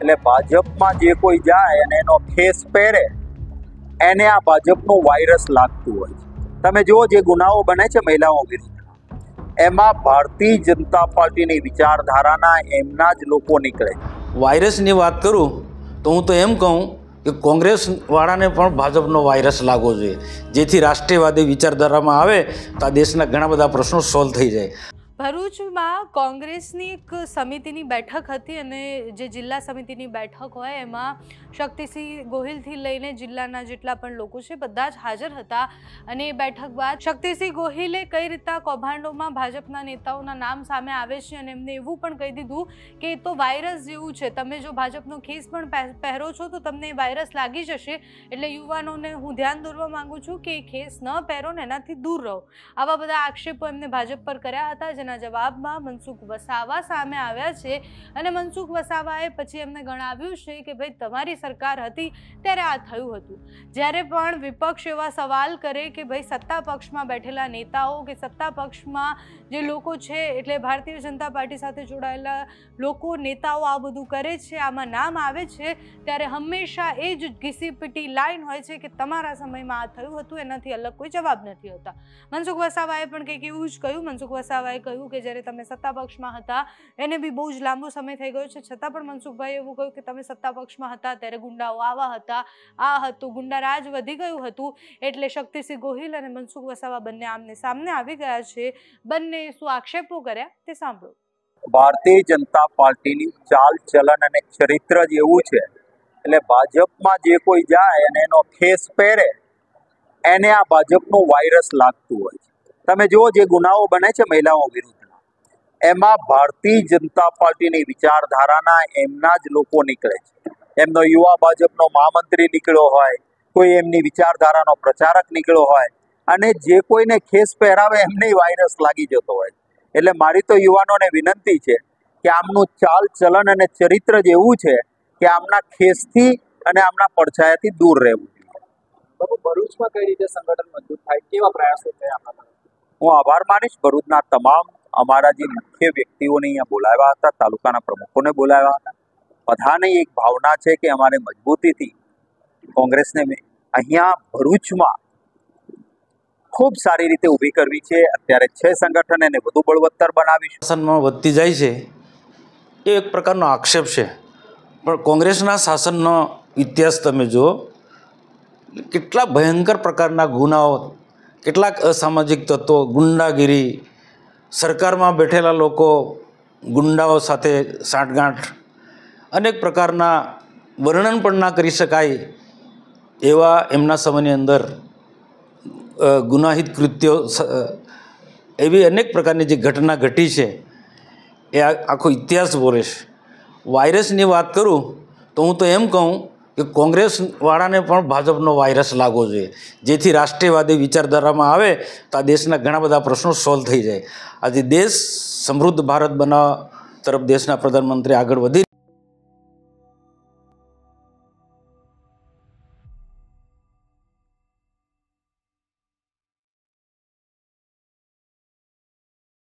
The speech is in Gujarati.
એટલે ભાજપમાં જે કોઈ જાય અને એનો ફેસ પહેરે એને આ ભાજપનું વાયરસ લાગતું હોય છે તમે જુઓ જે ગુનાઓ બને છે મહિલાઓ વિરુદ્ધ એમાં ભારતીય જનતા પાર્ટીની વિચારધારાના એમના જ લોકો નીકળે છે વાયરસની વાત કરું તો હું તો એમ કહું કે કોંગ્રેસવાળાને પણ ભાજપનો વાયરસ લાગવો જોઈએ જેથી રાષ્ટ્રીયવાદી વિચારધારામાં આવે તો આ દેશના ઘણા બધા પ્રશ્નો સોલ્વ થઈ જાય ભરૂચમાં કોંગ્રેસની એક સમિતિની બેઠક હતી અને જે જિલ્લા સમિતિની બેઠક હોય એમાં શક્તિસિંહ ગોહિલથી લઈને જિલ્લાના જેટલા પણ લોકો છે બધા જ હાજર હતા અને એ બેઠક બાદ શક્તિસિંહ ગોહિલે કઈ રીતના કૌભાંડોમાં ભાજપના નેતાઓના નામ સામે આવે છે અને એમને એવું પણ કહી દીધું કે એ તો વાયરસ જેવું છે તમે જો ભાજપનો ખેસ પણ પહેરો છો તો તમને વાયરસ લાગી જશે એટલે યુવાનોને હું ધ્યાન દોરવા માગું છું કે એ ખેસ ન પહેરો ને એનાથી દૂર રહો આવા બધા આક્ષેપો એમને ભાજપ પર કર્યા હતા જેના તેના જવાબમાં મનસુખ વસાવા સામે આવ્યા છે અને મનસુખ વસાવાએ પછી એમને ગણાવ્યું છે કે ભાઈ તમારી સરકાર હતી ત્યારે આ થયું હતું જ્યારે પણ વિપક્ષ એવા સવાલ કરે કે ભાઈ સત્તા પક્ષમાં બેઠેલા નેતાઓ કે સત્તા પક્ષમાં જે લોકો છે એટલે ભારતીય જનતા પાર્ટી સાથે જોડાયેલા લોકો નેતાઓ આ બધું કરે છે આમાં નામ આવે છે ત્યારે હંમેશા એ જ ઘીસીપીટી લાઈન હોય છે કે તમારા સમયમાં આ થયું હતું એનાથી અલગ કોઈ જવાબ નથી હોતા મનસુખ વસાવાએ પણ કંઈક એવું જ કહ્યું મનસુખ વસાવાએ કહ્યું કહ્યું કે જ્યારે તમે સત્તાપક્ષમાં હતા એને બી બહુ જ લાંબો સમય થઈ ગયો છે છતાં પણ મનસુખભાઈ એવું કહ્યું કે તમે સત્તાપક્ષમાં હતા ત્યારે ગુંડાઓ આવા હતા આ હતું ગુંડારાજ વધી ગયું હતું એટલે શક્તિસિંહ ગોહિલ અને મનસુખ વસાવા બંને આમને સામને આવી ગયા છે બંને શું આક્ષેપો કર્યા તે સાંભળો ભારતીય જનતા પાર્ટીની ચાલ ચલન અને ચરિત્ર જ એવું છે એટલે ભાજપમાં જે કોઈ જાય અને એનો ખેસ પહેરે એને આ ભાજપનું વાયરસ લાગતું હોય છે તમે જુઓ જે ગુનાઓ બને છે મહિલાઓ વિરુદ્ધના એમાં ભારતીય જનતા પાર્ટીની વિચારધારાના એમના જ લોકો નીકળે છે એમનો યુવા ભાજપનો મહામંત્રી નીકળ્યો હોય કોઈ એમની વિચારધારાનો પ્રચારક નીકળ્યો હોય અને જે કોઈને ખેસ પહેરાવે એમને વાયરસ લાગી જતો હોય એટલે મારી તો યુવાનોને વિનંતી છે કે આમનું ચાલ ચલન અને ચરિત્ર જ એવું છે કે આમના ખેસથી અને આમના પડછાયાથી દૂર રહેવું જોઈએ ભરૂચમાં કઈ રીતે સંગઠન મજબૂત થાય કેવા પ્રયાસો થયા હું આભાર માનીશ ભરૂચના તમામ અમારા જે મુખ્ય વ્યક્તિઓને અહીંયા બોલાવ્યા હતા તાલુકાના પ્રમુખોને બોલાવ્યા હતા બધાને એક ભાવના છે કે અમારે મજબૂતીથી કોંગ્રેસને અહીંયા ભરૂચમાં ખૂબ સારી રીતે ઊભી કરવી છે અત્યારે છે સંગઠન એને વધુ બળવત્તર બનાવી શાસનમાં વધતી જાય છે એ એક પ્રકારનો આક્ષેપ છે પણ કોંગ્રેસના શાસનનો ઇતિહાસ તમે જુઓ કેટલા ભયંકર પ્રકારના ગુનાઓ કેટલાક અસામાજિક તત્વો ગુંડાગીરી સરકારમાં બેઠેલા લોકો ગુંડાઓ સાથે સાંઠગાંઠ અનેક પ્રકારના વર્ણન પણ ના કરી શકાય એવા એમના સમયની અંદર ગુનાહિત કૃત્યો એવી અનેક પ્રકારની જે ઘટના ઘટી છે એ આખો ઇતિહાસ બોલે છે વાયરસની વાત કરું તો હું તો એમ કહું કે કોંગ્રેસવાળાને પણ ભાજપનો વાયરસ લાગવો જોઈએ જેથી રાષ્ટ્રીયવાદી વિચારધારામાં આવે તો આ દેશના ઘણા બધા પ્રશ્નો સોલ્વ થઈ જાય આજે દેશ સમૃદ્ધ ભારત બનાવવા તરફ દેશના પ્રધાનમંત્રી આગળ વધી